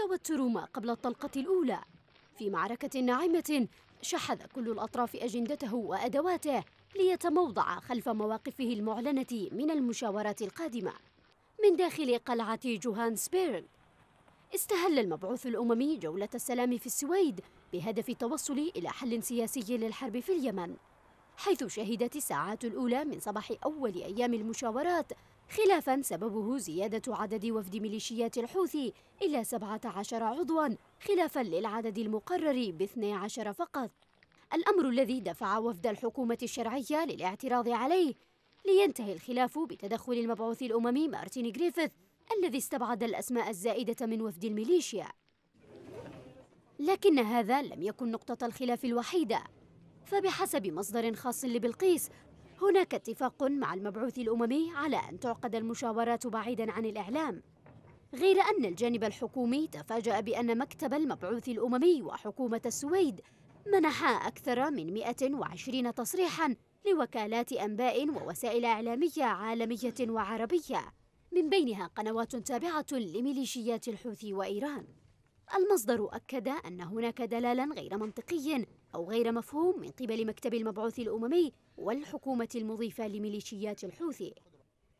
التوتر ما قبل الطلقة الأولى في معركة ناعمة شحذ كل الأطراف أجندته وأدواته ليتموضع خلف مواقفه المعلنة من المشاورات القادمة من داخل قلعة جوهانسبيرغ استهل المبعوث الأممي جولة السلام في السويد بهدف التوصل إلى حل سياسي للحرب في اليمن حيث شهدت الساعات الأولى من صباح أول أيام المشاورات خلافا سببه زيادة عدد وفد ميليشيات الحوثي إلى 17 عضوا خلافا للعدد المقرر ب 12 فقط الأمر الذي دفع وفد الحكومة الشرعية للاعتراض عليه لينتهي الخلاف بتدخل المبعوث الأممي مارتين غريفيث الذي استبعد الأسماء الزائدة من وفد الميليشيا لكن هذا لم يكن نقطة الخلاف الوحيدة فبحسب مصدر خاص لبلقيس هناك اتفاق مع المبعوث الأممي على أن تعقد المشاورات بعيدا عن الإعلام غير أن الجانب الحكومي تفاجأ بأن مكتب المبعوث الأممي وحكومة السويد منحا أكثر من 120 تصريحا لوكالات أنباء ووسائل إعلامية عالمية وعربية من بينها قنوات تابعة لميليشيات الحوثي وإيران المصدر أكد أن هناك دلالا غير منطقي أو غير مفهوم من قبل مكتب المبعوث الأممي والحكومة المضيفة لميليشيات الحوثي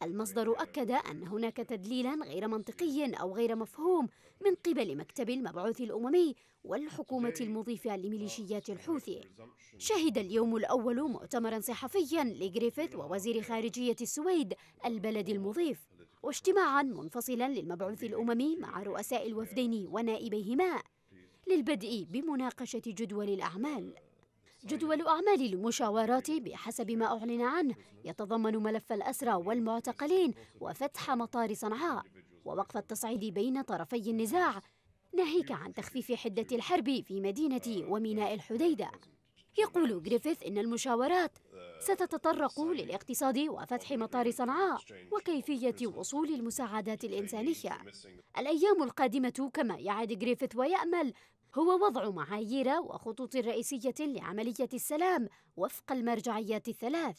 المصدر أكد أن هناك تدليلا غير منطقي أو غير مفهوم من قبل مكتب المبعوث الأممي والحكومة المضيفة لميليشيات uh, الحوثي شهد اليوم الأول مؤتمرا صحفيا لجريفيث ووزير خارجية السويد البلد المضيف واجتماعا منفصلا للمبعوث الأممي مع رؤساء الوفدين ونائبيهما للبدء بمناقشة جدول الأعمال جدول أعمال المشاورات بحسب ما أعلن عنه يتضمن ملف الأسرى والمعتقلين وفتح مطار صنعاء ووقف التصعيد بين طرفي النزاع ناهيك عن تخفيف حدة الحرب في مدينة وميناء الحديدة يقول جريفيث إن المشاورات ستتطرق للاقتصاد وفتح مطار صنعاء وكيفية وصول المساعدات الإنسانية الأيام القادمة كما يعد جريفيث ويأمل هو وضع معايير وخطوط رئيسية لعملية السلام وفق المرجعيات الثلاث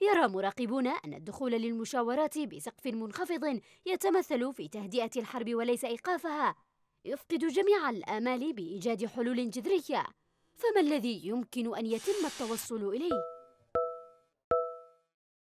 يرى مراقبون أن الدخول للمشاورات بسقف منخفض يتمثل في تهدئة الحرب وليس إيقافها يفقد جميع الآمال بإيجاد حلول جذرية فما الذي يمكن أن يتم التوصل إليه؟